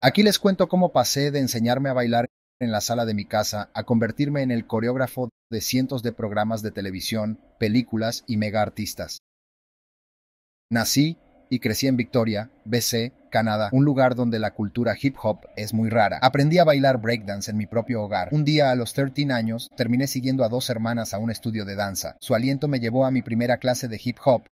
Aquí les cuento cómo pasé de enseñarme a bailar en la sala de mi casa a convertirme en el coreógrafo de cientos de programas de televisión, películas y mega artistas. Nací y crecí en Victoria, BC, Canadá, un lugar donde la cultura hip hop es muy rara. Aprendí a bailar breakdance en mi propio hogar. Un día a los 13 años terminé siguiendo a dos hermanas a un estudio de danza. Su aliento me llevó a mi primera clase de hip hop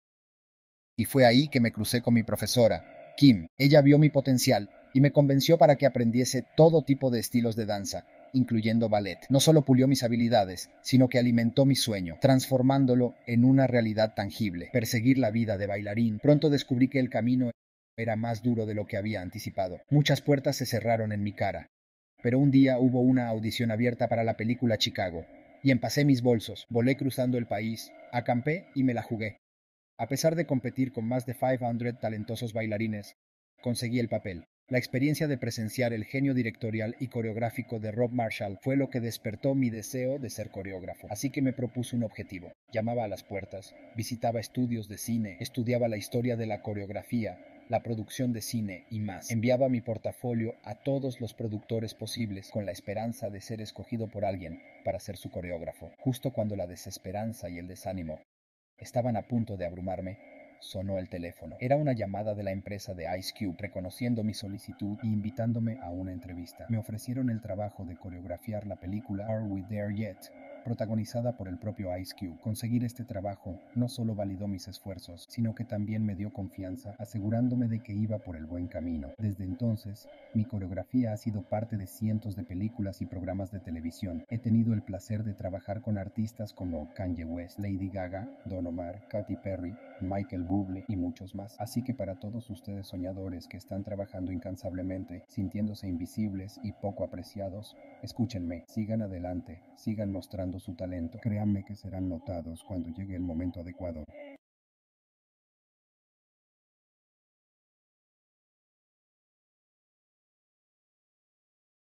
y fue ahí que me crucé con mi profesora, Kim. Ella vio mi potencial y me convenció para que aprendiese todo tipo de estilos de danza, incluyendo ballet. No solo pulió mis habilidades, sino que alimentó mi sueño, transformándolo en una realidad tangible, perseguir la vida de bailarín. Pronto descubrí que el camino era más duro de lo que había anticipado. Muchas puertas se cerraron en mi cara, pero un día hubo una audición abierta para la película Chicago, y empasé mis bolsos, volé cruzando el país, acampé y me la jugué. A pesar de competir con más de 500 talentosos bailarines, conseguí el papel. La experiencia de presenciar el genio directorial y coreográfico de Rob Marshall fue lo que despertó mi deseo de ser coreógrafo, así que me propuse un objetivo. Llamaba a las puertas, visitaba estudios de cine, estudiaba la historia de la coreografía, la producción de cine y más. Enviaba mi portafolio a todos los productores posibles con la esperanza de ser escogido por alguien para ser su coreógrafo. Justo cuando la desesperanza y el desánimo estaban a punto de abrumarme, sonó el teléfono. Era una llamada de la empresa de Ice Cube reconociendo mi solicitud y e invitándome a una entrevista. Me ofrecieron el trabajo de coreografiar la película Are We There Yet, protagonizada por el propio Ice Cube. Conseguir este trabajo no solo validó mis esfuerzos, sino que también me dio confianza, asegurándome de que iba por el buen camino. Desde entonces, mi coreografía ha sido parte de cientos de películas y programas de televisión. He tenido el placer de trabajar con artistas como Kanye West, Lady Gaga, Don Omar, Katy Perry, Michael Bublé y muchos más. Así que para todos ustedes soñadores que están trabajando incansablemente, sintiéndose invisibles y poco apreciados, escúchenme, sigan adelante, sigan mostrando su talento. Créanme que serán notados cuando llegue el momento adecuado.